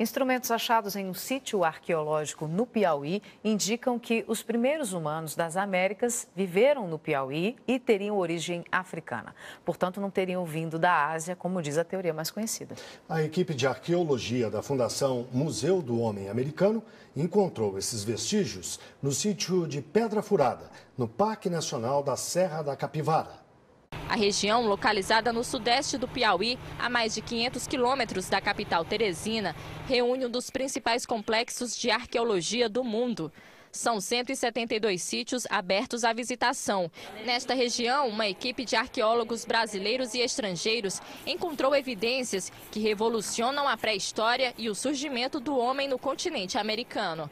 Instrumentos achados em um sítio arqueológico no Piauí indicam que os primeiros humanos das Américas viveram no Piauí e teriam origem africana. Portanto, não teriam vindo da Ásia, como diz a teoria mais conhecida. A equipe de arqueologia da Fundação Museu do Homem Americano encontrou esses vestígios no sítio de Pedra Furada, no Parque Nacional da Serra da Capivara. A região, localizada no sudeste do Piauí, a mais de 500 quilômetros da capital Teresina, reúne um dos principais complexos de arqueologia do mundo. São 172 sítios abertos à visitação. Nesta região, uma equipe de arqueólogos brasileiros e estrangeiros encontrou evidências que revolucionam a pré-história e o surgimento do homem no continente americano.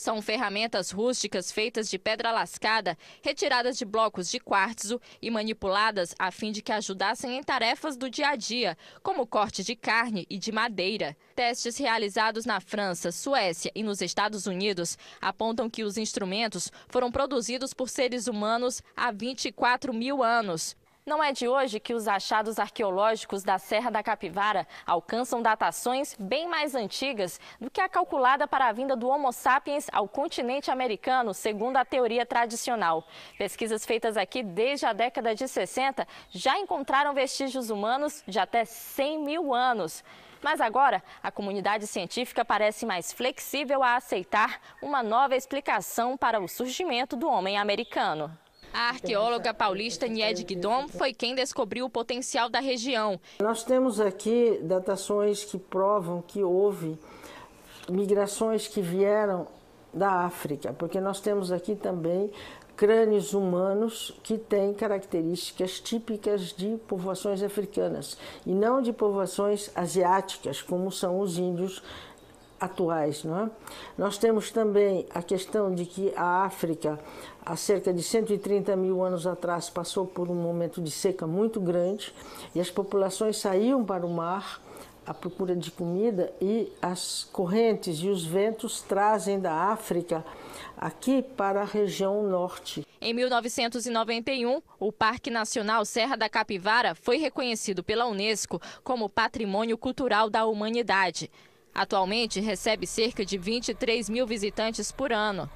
São ferramentas rústicas feitas de pedra lascada, retiradas de blocos de quartzo e manipuladas a fim de que ajudassem em tarefas do dia a dia, como corte de carne e de madeira. Testes realizados na França, Suécia e nos Estados Unidos apontam que os instrumentos foram produzidos por seres humanos há 24 mil anos. Não é de hoje que os achados arqueológicos da Serra da Capivara alcançam datações bem mais antigas do que a calculada para a vinda do Homo sapiens ao continente americano, segundo a teoria tradicional. Pesquisas feitas aqui desde a década de 60 já encontraram vestígios humanos de até 100 mil anos. Mas agora, a comunidade científica parece mais flexível a aceitar uma nova explicação para o surgimento do homem americano. A arqueóloga paulista Nied Guidom foi quem descobriu o potencial da região. Nós temos aqui datações que provam que houve migrações que vieram da África, porque nós temos aqui também crânios humanos que têm características típicas de povoações africanas e não de povoações asiáticas, como são os índios atuais. Não é? Nós temos também a questão de que a África, há cerca de 130 mil anos atrás, passou por um momento de seca muito grande e as populações saíam para o mar à procura de comida e as correntes e os ventos trazem da África aqui para a região norte. Em 1991, o Parque Nacional Serra da Capivara foi reconhecido pela Unesco como Patrimônio Cultural da Humanidade. Atualmente recebe cerca de 23 mil visitantes por ano.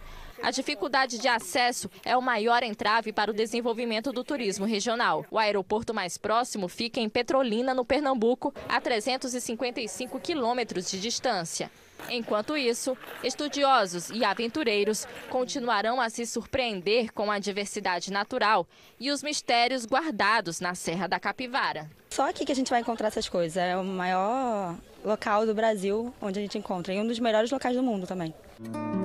A dificuldade de acesso é o maior entrave para o desenvolvimento do turismo regional. O aeroporto mais próximo fica em Petrolina, no Pernambuco, a 355 quilômetros de distância. Enquanto isso, estudiosos e aventureiros continuarão a se surpreender com a diversidade natural e os mistérios guardados na Serra da Capivara. Só aqui que a gente vai encontrar essas coisas. É o maior local do Brasil onde a gente encontra e um dos melhores locais do mundo também.